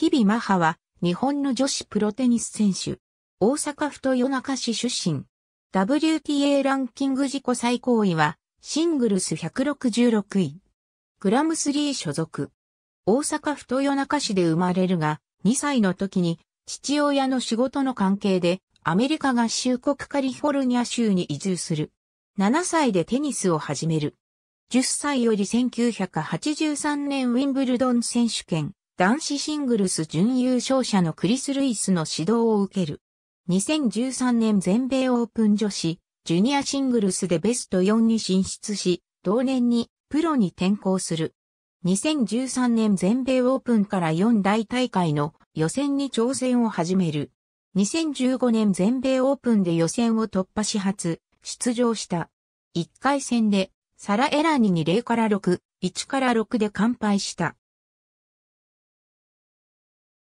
日々マハは、日本の女子プロテニス選手。大阪府豊中市出身。WTA ランキング自己最高位は、シングルス166位。グラム3所属。大阪府豊中市で生まれるが、2歳の時に、父親の仕事の関係で、アメリカ合衆国カリフォルニア州に移住する。7歳でテニスを始める。10歳より1983年ウィンブルドン選手権、男子シングルス準優勝者のクリス・ルイスの指導を受ける。2013年全米オープン女子、ジュニアシングルスでベスト4に進出し、同年にプロに転向する。2013年全米オープンから4大大会の予選に挑戦を始める。2015年全米オープンで予選を突破し初、出場した。1回戦で、サラ・エラニに0から6、1から6で完敗した。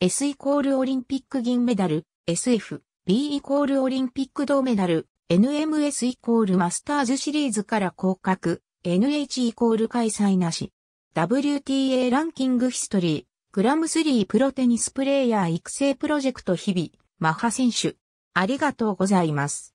S イコールオリンピック銀メダル、SF、B イコールオリンピック銅メダル、NMS イコールマスターズシリーズから降格、NH イコール開催なし。WTA ランキングヒストリー、グラム3プロテニスプレイヤー育成プロジェクト日々、マハ選手。ありがとうございます。